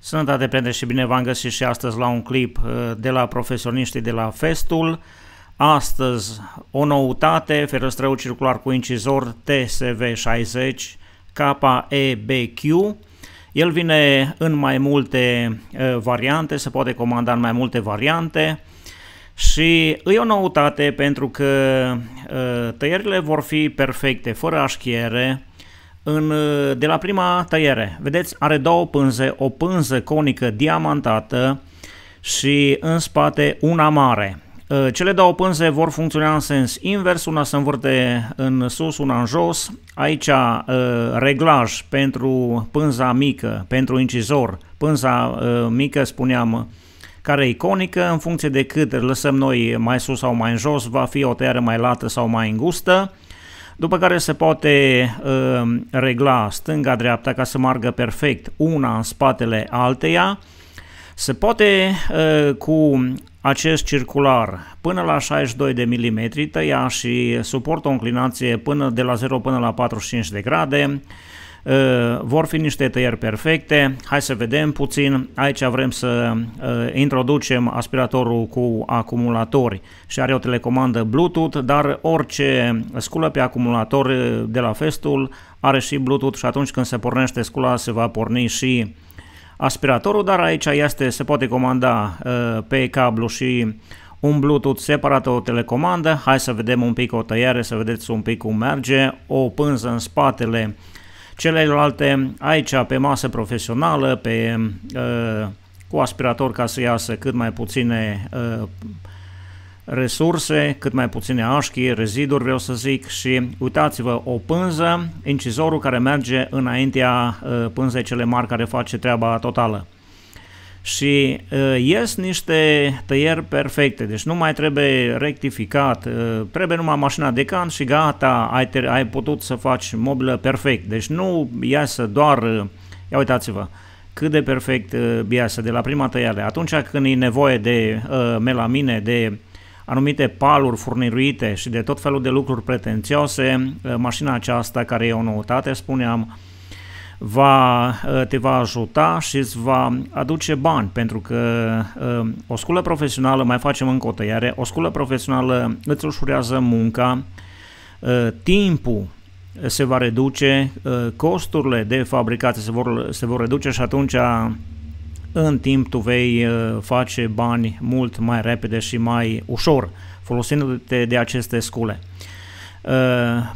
Sănătate, prieteni și bine v-am găsit și astăzi la un clip uh, de la profesioniștii de la Festul. Astăzi, o noutate, ferăstrău circular cu incizor TSV60 KEBQ. El vine în mai multe uh, variante, se poate comanda în mai multe variante. Și e o noutate pentru că uh, tăierile vor fi perfecte, fără așchiere, în, uh, de la prima tăiere. Vedeți, are două pânze, o pânză conică diamantată și în spate una mare. Uh, cele două pânze vor funcționa în sens invers, una se învârte în sus, una în jos. Aici uh, reglaj pentru pânza mică, pentru incizor. Pânza mică, spuneam, care e conică, în funcție de cât lăsăm noi mai sus sau mai în jos, va fi o tăiere mai lată sau mai îngustă după care se poate uh, regla stânga-dreapta ca să margă perfect una în spatele alteia. Se poate uh, cu acest circular până la 62 de mm tăia și suportă o înclinație până de la 0 până la 45 de grade. Ă, vor fi niște tăieri perfecte. Hai să vedem puțin. Aici vrem să ă, introducem aspiratorul cu acumulatori și are o telecomandă Bluetooth, dar orice sculă pe acumulator ă, de la Festul are și Bluetooth și atunci când se pornește scula se va porni și aspiratorul, dar aici este, se poate comanda pe cablu și un Bluetooth separat, o telecomandă. Hai să vedem un pic o tăiere, să vedeți un pic cum merge. O pânză în spatele uh, celelalte aici pe masă profesională, pe, ă, cu aspirator ca să iasă cât mai puține ă, resurse, cât mai puține așchi, reziduri vreau să zic și uitați-vă o pânză, incizorul care merge înaintea ă, pânzei cele mari care face treaba totală și uh, ies niște tăieri perfecte, deci nu mai trebuie rectificat, uh, trebuie numai mașina de cant și gata, ai, ai putut să faci mobilă perfect, deci nu iasă doar, uh, ia uitați-vă, cât de perfect uh, iasă de la prima tăiare, atunci când e nevoie de uh, melamine, de anumite paluri furniruite și de tot felul de lucruri pretențioase, uh, mașina aceasta, care e o noutate, spuneam, uh, va, ă, te va ajuta și îți va aduce bani, pentru că ă, o sculă profesională, mai facem încă o tăiare, o sculă profesională îți ușurează munca, ă, timpul se va reduce, costurile de fabricație se vor, se vor reduce și atunci în timp tu vei face bani mult mai repede și mai ușor folosindu-te de aceste scule. Ă,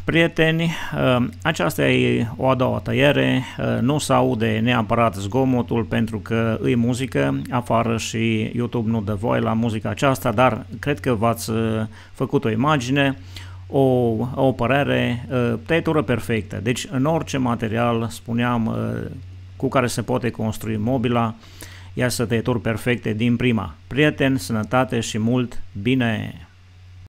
prieteni, ă, aceasta e o a doua tăiere, ă, nu se aude neapărat zgomotul pentru că e muzică afară și YouTube nu dă voie la muzica aceasta, dar cred că v-ați făcut o imagine, o, o părere, tăietură perfectă. Deci în orice material, spuneam, cu care se poate construi mobila, iasă tăieturi perfecte din prima. Prieteni, sănătate și mult bine!